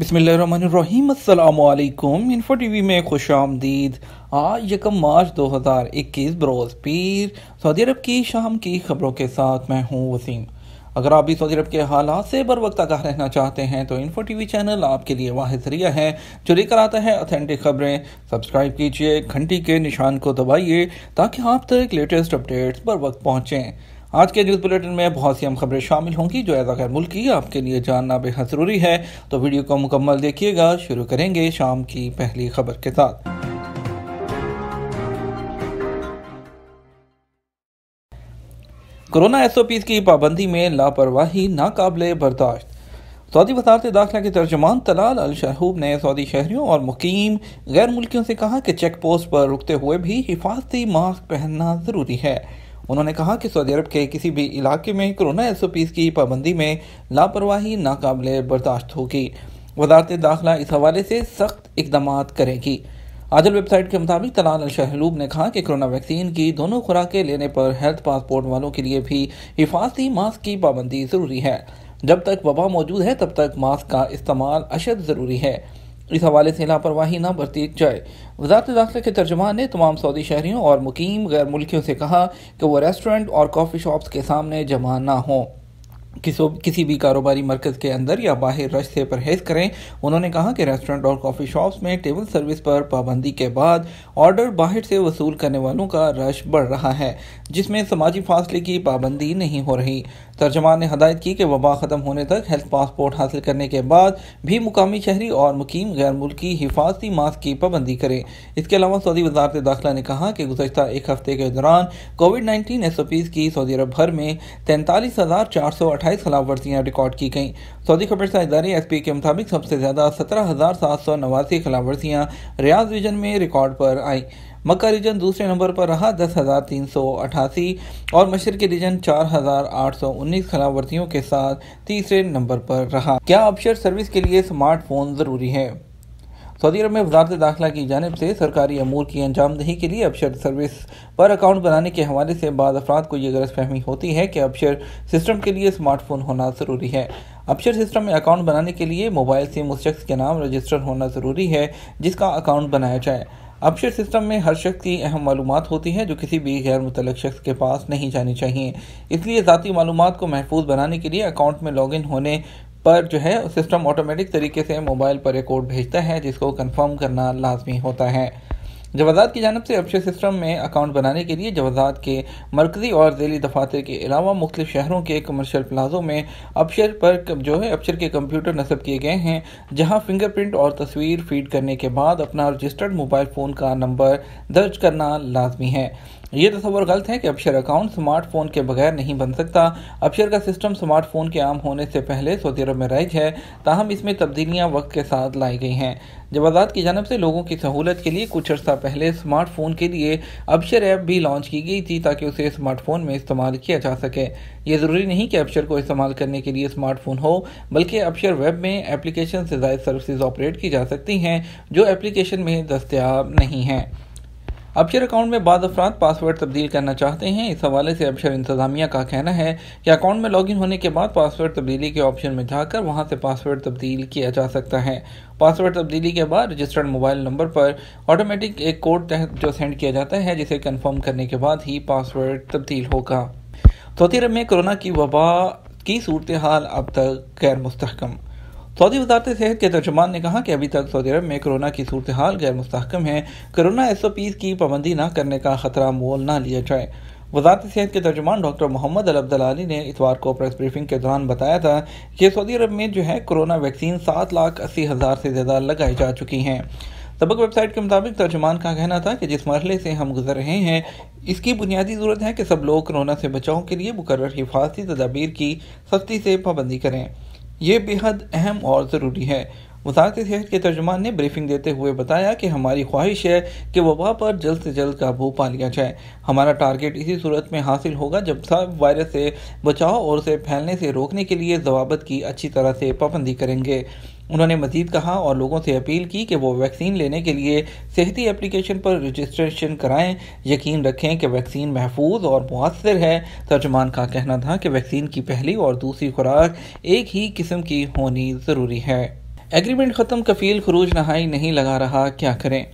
बसमीम info T V में खुश आमदीद आज यकम मार्च 2021 बरोज़ पीर सऊदी अरब की शाम की खबरों के साथ मैं हूँ वसीम अगर आप भी सऊदी अरब के हालात से बर वक्त आगाह रहना चाहते हैं तो इन्फो टी वी चैनल आपके लिए वाहि जरिया है जो लेकर आता है ऑथेंटिक खबरें सब्सक्राइब कीजिए घंटी के निशान को दबाइए ताकि आप तक लेटेस्ट अपडेट्स बर वक्त पहुँचें आज के न्यूज़ बुलेटिन में बहुत सी अहम खबरें शामिल होंगी जो एजा गैर मुल्की आपके लिए जानना बेहद ज़रूरी है तो वीडियो को मुकम्मल देखिएगा शुरू करेंगे शाम की पहली खबर के साथ कोरोना एस ओ पी की पाबंदी में लापरवाही नाकबले बर्दाश्त सऊदी वजारत दाखिला के तर्जमान तलाल अल शहूब ने सऊदी शहरियों और मुकीम गैर मुल्कियों से कहा कि चेक पोस्ट पर रुकते हुए भी हिफाजती मास्क पहनना ज़रूरी है उन्होंने कहा कि सऊदी अरब के किसी भी इलाके में कोरोना एस ओ की पाबंदी में लापरवाही नाकबले बर्दाश्त होगी वजारत दाखिला इस हवाले से सख्त इकदाम करेगी आजल वेबसाइट के मुताबिक तलाल अल शहलूब ने कहा कि कोरोना वैक्सीन की दोनों खुराकें लेने पर हेल्थ पासपोर्ट वालों के लिए भी हिफाजती मास्क की पाबंदी ज़रूरी है जब तक वबा मौजूद है तब तक मास्क का इस्तेमाल अशद ज़रूरी है इस हवाले से लापरवाही न बरती जाए वजारत दाखिला के तर्जमान ने तमाम सऊदी शहरीों और मुकीम गैर मुल्कियों से कहा कि वो रेस्टोरेंट और कॉफ़ी शॉप्स के सामने जमा ना हों किसो किसी भी कारोबारी मरकज़ के अंदर या बाहर रश से परहेज़ करें उन्होंने कहा कि रेस्टोरेंट और कॉफ़ी शॉप्स में टेबल सर्विस पर पाबंदी के बाद ऑर्डर बाहर से वसूल करने वालों का रश बढ़ रहा है जिसमें समाजी फासले की पाबंदी नहीं हो रही तर्जमान ने हदायत की कि वबा ख़त्म होने तक हेल्थ पासपोर्ट हासिल करने के बाद भी मुकामी शहरी और मुकीम गैर मुल्की हिफाजती मास्क की पाबंदी करें इसके अलावा सऊदी वजारत दाखिला ने कहा कि गुजशत एक हफ्ते के दौरान COVID nineteen S O Ps की सऊदी अरब भर में तैंतालीस हज़ार चार सौ अट्ठाईस खिलाफ वर्जियाँ रिकॉर्ड की गई सऊदी खबरसा इदारे एस पी के मुताबिक सबसे ज़्यादा सत्रह हज़ार सात सौ नवासी खिलाफ वर्जियाँ रियाज रीजन में रिकॉर्ड पर आई मक्का रीजन दूसरे नंबर पर रहा दस हज़ार तीन सौ अठासी और मशरक रीजन चार हज़ार आठ सौ उन्नीस खिलावर्तियों के साथ तीसरे नंबर पर रहा क्या अपशर सर्विस के लिए स्मार्टफोन ज़रूरी है सऊदी अरब में वजारत दाखिला की जानब से सरकारी अमूर की अंजामदही के लिए अपशर सर्विस पर अकाउंट बनाने के हवाले से बाद अफराद को यह गलत फहमी होती है कि अपशर सिस्टम के लिए स्मार्टफोन होना ज़रूरी है अपशर सिस्टम में अकाउंट बनाने के लिए मोबाइल सिम उस शख्स के नाम रजिस्टर होना ज़रूरी है जिसका अकाउंट बनाया जाए अबशर सिस्टम में हर शख्स की अहम मालूम होती हैं जो किसी भी गैर मुतल शख्स के पास नहीं जानी चाहिए इसलिए ज़ाती मालूम को महफूज बनाने के लिए अकाउंट में लॉगिन होने पर जो है सिस्टम ऑटोमेटिक तरीके से मोबाइल पर एक कोड भेजता है जिसको कंफर्म करना लाजमी होता है जवाजात की जानब से अफशे सिस्टम में अकाउंट बनाने के लिए जवाजात के मरकजी और जैली दफातर के अलावा मुख्त शहरों के कमर्शल प्लाजों में अपशर पर जो है अपशर के कंप्यूटर नस्ब किए गए हैं जहाँ फिंगर प्रिंट और तस्वीर फीड करने के बाद अपना रजिस्टर्ड मोबाइल फ़ोन का नंबर दर्ज करना लाजमी है ये तस्वर गलत है कि अपशर अकाउंट स्मार्टफोन के बगैर नहीं बन सकता अपशर का सिस्टम स्मार्टफोन के आम होने से पहले सऊदी अरब में राइज है ताहम इसमें तब्दीलियां वक्त के साथ लाई गई हैं जवाजात की जानब से लोगों की सहूलत के लिए कुछ अर्सा पहले स्मार्टफोन के लिए अपशर ऐप भी लॉन्च की गई थी ताकि उसे स्मार्टफोन में इस्तेमाल किया जा सके ये ज़रूरी नहीं कि अपशर को इस्तेमाल करने के लिए स्मार्टफोन हो बल्कि अपशर वेब में एप्लीकेशन से जायद सर्विस ऑपरेट की जा सकती हैं जो एप्लीकेशन में दस्तियाब नहीं हैं अबशर अकाउंट में बाद अफराद पासवर्ड तब्दील करना चाहते हैं इस हवाले से अबशर इंतजामिया का कहना है कि अकाउंट में लॉगिन होने के बाद पासवर्ड तब्दीली के ऑप्शन में जाकर वहां से पासवर्ड तब्दील किया जा सकता है पासवर्ड तब्दीली के बाद रजिस्टर्ड मोबाइल नंबर पर ऑटोमेटिक एक कोड तहत जो सेंड किया जाता है जिसे कन्फर्म करने के बाद ही पासवर्ड तब्दील होगा सऊदी अरब में कोरोना की वबा की सूरत हाल अब तक गैर मुस्तकम सऊदी वजारत सेहत के तर्जमान ने कहा कि अभी तक सऊदी अरब में कोरोना की सूरत हाल गैर मुस्तकम है कोरोना एस ओ पी की पाबंदी न करने का खतरा मोल न लिया जाए वजारत सेहत के तर्जमान डॉक्टर मोहम्मद अलबदलाली ने इतवार को प्रेस ब्रीफिंग के दौरान बताया था कि सऊदी अरब में जो है कोरोना वैक्सीन सात लाख अस्सी हज़ार से ज़्यादा लगाई जा चुकी हैं सबक वेबसाइट के मुताबिक तर्जमान का कहना था कि जिस मरले से हम गुजर रहे हैं इसकी बुनियादी ज़रूरत है कि सब लोग कोरोना से बचाव के लिए मुकर हिफाजती तदाबीर की सख्ती से पाबंदी करें ये बेहद अहम और ज़रूरी है वजारत सेहत के तर्जमान ने ब्रीफिंग देते हुए बताया कि हमारी ख्वाहिश है कि वबा पर जल्द से जल्द काबू पा लिया जाए हमारा टारगेट इसी सूरत में हासिल होगा जब सब वायरस से बचाव और उसे फैलने से रोकने के लिए जवाबत की अच्छी तरह से पाबंदी करेंगे उन्होंने मजीद कहा और लोगों से अपील की कि वो वैक्सीन लेने के लिए सेहती एप्लीकेशन पर रजिस्ट्रेशन कराएं यकीन रखें कि वैक्सीन महफूज और मौसर है तर्जमान का कहना था कि वैक्सीन की पहली और दूसरी खुराक एक ही किस्म की होनी ज़रूरी है एग्रीमेंट ख़त्म कफील खरूज नहाई नहीं लगा रहा क्या करें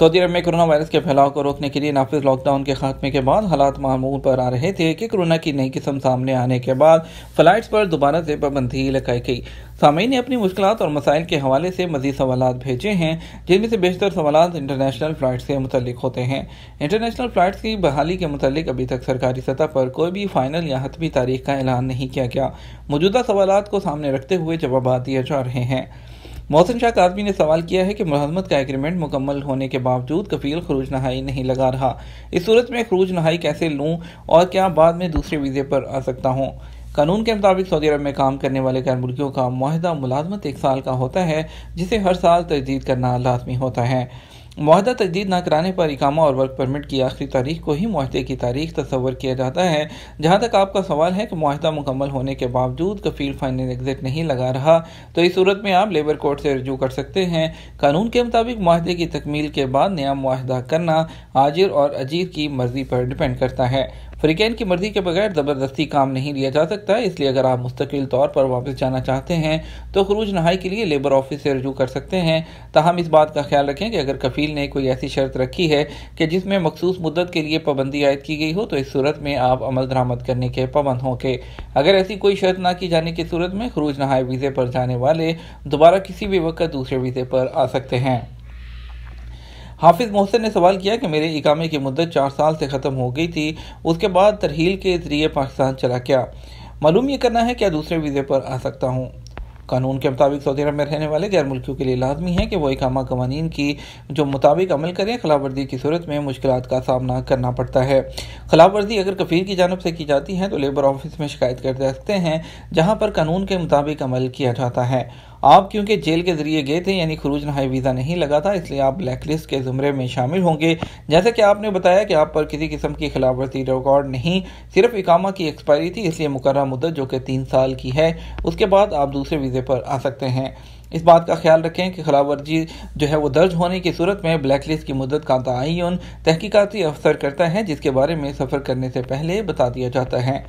सऊदी अरब में कोरोना वायरस के फैलाव को रोकने के लिए नाफिज लॉकडाउन के खात्मे के बाद हालात मामूल पर आ रहे थे कि कोरोना की नई किस्म सामने आने के बाद फ्लाइट्स पर दोबारा से पाबंदी लगाई गई सामीन ने अपनी मुश्किल और मसाइल के हवाले से मजीद सवाल भेजे हैं जिनमें से बेशतर सवाल इंटरनेशनल फ़्लाइट से मुतलिक होते हैं इंटरनेशनल फ़्लाइट्स की बहाली के मतलब अभी तक सरकारी सतह पर कोई भी फाइनल या हतमी तारीख का ऐलान नहीं किया गया मौजूदा सवाल को सामने रखते हुए जवाब दिए जा रहे हैं मोहसिन शाह कादमी ने सवाल किया है कि मरहमत का एग्रीमेंट मुकम्मल होने के बावजूद कफील खरूज नहाई नहीं लगा रहा इस सूरत में खरूज नहाई कैसे लूँ और क्या बाद में दूसरे वीज़े पर आ सकता हूँ कानून के मुताबिक सऊदी अरब में काम करने वाले गैर मुल्कियों का माहदा मुलाजमत एक साल का होता है जिसे हर साल तजदीद करना लाजमी होता है माहदा तजदीद न कराने पर इकामा और वर्क परमिट की आखिरी तारीख को ही माहदे की तारीख तस्वर किया जाता है जहाँ तक आपका सवाल है कि माहदा मुकम्मल होने के बावजूद कफील फाइनल एग्जिट नहीं लगा रहा तो इस सूरत में आप लेबर कोर्ट से रजू कर सकते हैं कानून के मुताबिक माहे की तकमील के बाद नया माहदा करना आजिर और अजीर की मर्जी पर डिपेंड करता है फरीकैन की मर्जी के बगैर ज़बरदस्ती काम नहीं लिया जा सकता इसलिए अगर आप मुस्तकिल तौर पर वापस जाना चाहते हैं तो खरूज नहाई के लिए लेबर ऑफिस से रजू कर सकते हैं तहम इस बात का ख्याल रखें कि अगर कफील ने कोई ऐसी शर्त रखी है कि जिसमें मखसूस मदद के लिए पाबंदी आयद की गई हो तो इस सूरत में आप अमल दरामद करने के पाबंद होंगे अगर ऐसी कोई शर्त ना की जाने की सूरत में खरूज नहाई वीज़े पर जाने वाले दोबारा किसी भी वक्त दूसरे वीज़े पर आ सकते हैं हाफिज मोहसिन ने सवाल किया कि मेरे इकामे की मुद्दत चार साल से ख़त्म हो गई थी उसके बाद तरहील के ज़रिए पाकिस्तान चला गया मालूम ये करना है क्या दूसरे वीज़े पर आ सकता हूँ कानून के मुताबिक सऊदी अरब में रहने वाले गैर मुल्कियों के लिए लाजमी है कि वो इकामा कवानीन की जो मुताबिक अमल करें खिलाफवर्जी की सूरत में मुश्किल का सामना करना पड़ता है खिलाफवर्जी अगर कफील की जानब से की जाती है तो लेबर ऑफिस में शिकायत कर सकते हैं जहाँ पर कानून के मुताबिक अमल किया जाता है आप क्योंकि जेल के जरिए गए थे यानी खरूज नहाई वीज़ा नहीं लगा था इसलिए आप ब्लैक लिस्ट के ज़ुमरे में शामिल होंगे जैसे कि आपने बताया कि आप पर किसी किस्म की खिलाफ वर्जी रिकॉर्ड नहीं सिर्फ इकामा की एक्सपायरी थी इसलिए मुकर मुदत जो कि तीन साल की है उसके बाद आप दूसरे वीज़े पर आ सकते हैं इस बात का ख्याल रखें कि खिलाफ वर्जी जो है वो दर्ज होने की सूरत में ब्लैक लिस्ट की मदद का तयन तहकीकती अफसर करता है जिसके बारे में सफ़र करने से पहले बता दिया जाता है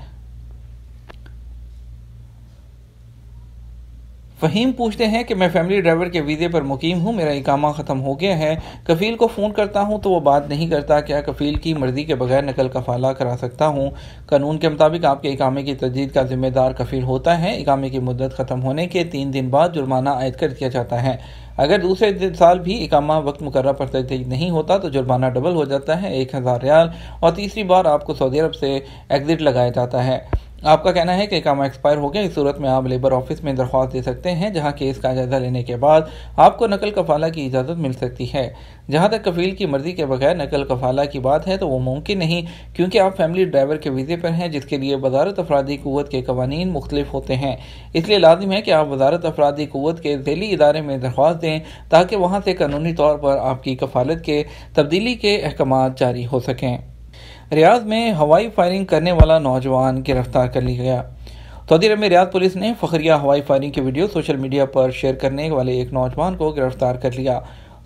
फहीम पूछते हैं कि मैं फैमिली ड्राइवर के वीज़े पर मुकीम हूँ मेरा इकामा ख़त्म हो गया है कफ़ील को फ़ोन करता हूँ तो वो बात नहीं करता क्या कफ़ील की मर्ज़ी के बगैर नकल का फाला करा सकता हूँ कानून के मुताबिक आपके इकामे की तजदीद का ज़िम्मेदार कफ़ील होता है इकामे की मुद्दत ख़त्म होने के तीन दिन बाद जुर्माना आयद कर दिया जाता है अगर दूसरे साल भी इकामा वक्त मुकर पर तजदीद नहीं होता तो जुर्माना डबल हो जाता है एक हज़ार रियाल और तीसरी बार आपको सऊदी अरब से एग्ज़िट लगाया जाता है आपका कहना है कि काम एक्सपायर हो गया इस सूरत में आप लेबर ऑफिस में दरख्वास्त दे सकते हैं जहां केस का जायजा लेने के बाद आपको नकल कफाला की इजाज़त मिल सकती है जहां तक कफील की मर्जी के बगैर नकल कफाला की बात है तो वो मुमकिन नहीं क्योंकि आप फैमिली ड्राइवर के वीज़े पर हैं जिसके लिए वजारत अफराधी क़वत के कवानीन मुख्तलिफ होते हैं इसलिए लाजिम है कि आप वजारत अफराधी क़वत के ज़ैली इदारे में दरख्वास्त दें ताकि वहाँ से कानूनी तौर पर आपकी कफालत के तब्दीली के अहकाम जारी हो सकें रियाद में हवाई फायरिंग करने वाला नौजवान गिरफ्तार कर लिया गया सऊदी अरब में रियाद पुलिस ने फखरिया हवाई फायरिंग की वीडियो सोशल मीडिया पर शेयर करने वाले एक नौजवान को गिरफ्तार कर लिया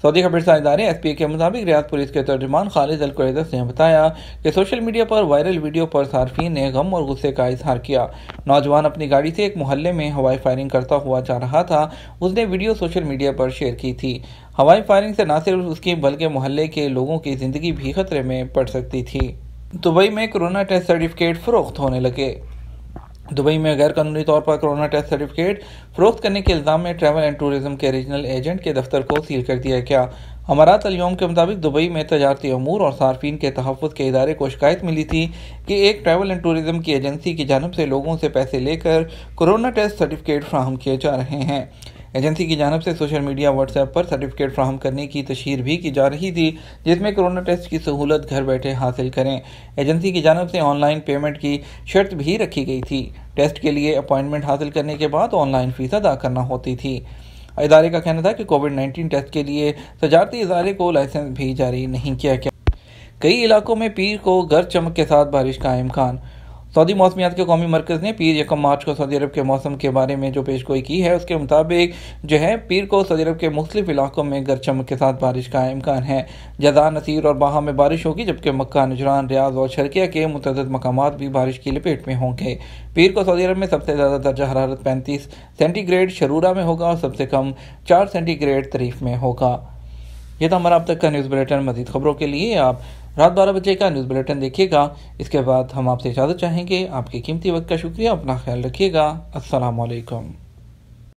सऊदी खबरसा इदारे एस पी ए के मुताबिक रियाद पुलिस के तर्जमान खालिद अलकुरदस ने बताया कि सोशल मीडिया पर वायरल वीडियो पर सार्फिन ने गम और गुस्से का इजहार किया नौजवान अपनी गाड़ी से एक मोहल्ले में हवाई फायरिंग करता हुआ जा रहा था उसने वीडियो सोशल मीडिया पर शेयर की थी हवाई फायरिंग से न सिर्फ उसकी बल्कि मोहल्ले के लोगों की ज़िंदगी भी खतरे में पड़ सकती थी दुबई में कोरोना टेस्ट सर्टिफिकेट फ़रोख्त होने लगे दुबई में गैर कानूनी तौर पर कोरोना टेस्ट सर्टिफिकेट फरोख्त करने के इल्ज़ाम में ट्रैवल एंड टूरिज्म के रीजनल एजेंट के दफ्तर को सील कर दिया गया अमारात अलियोम के मुताबिक दुबई में तजारती अमूर और सार्फिन के तहफ़ के इदारे को शिकायत मिली थी कि एक ट्रैवल एंड टूरिज़्म की एजेंसी की जानब से लोगों से पैसे लेकर कोरोना टेस्ट सर्टिफिकेट फ्राहम किए जा रहे हैं एजेंसी की जानब से सोशल मीडिया व्हाट्सएप पर सर्टिफिकेट फ्राहम करने की तशहर भी की जा रही थी जिसमें कोरोना टेस्ट की सहूलत घर बैठे हासिल करें एजेंसी की जानब से ऑनलाइन पेमेंट की शर्त भी रखी गई थी टेस्ट के लिए अपॉइंटमेंट हासिल करने के बाद ऑनलाइन फ़ीस अदा करना होती थी इदारे का कहना था कि कोविड 19 टेस्ट के लिए तजारती इदारे को लाइसेंस भी जारी नहीं किया गया कई इलाकों में पीर को गर्ज चमक के साथ बारिश का इम्कान सऊदी मौसमियात के कौमी मरकज़ ने पीर यकम मार्च को सऊदी अरब के मौसम के बारे में जो पेशगोई की है उसके मुताबिक जो है पीर को सऊदी अरब के मुख्तलिफ इलाकों में गर चमक के साथ बारिश का इम्कान है जदा नसीर और बाहा में बारिश होगी जबकि मक्का नजरान रियाज और शर्किया के मुतद मकाम भी बारिश की लपेट में होंगे पीर को सऊदी अरब में सबसे ज़्यादा दर्जा हरारत पैंतीस सेंटीग्रेड शरूरा में होगा और सबसे कम चार सेंटीग्रेड तरीफ में होगा ये था हमारा अब तक का न्यूज़ बुलेटिन मजीद खबरों के लिए आप रात बारह बजे का न्यूज़ बुलेटिन देखिएगा इसके बाद हम आपसे इजाज़त चाहेंगे आपके कीमती वक्त का शुक्रिया अपना ख्याल रखिएगा असलकम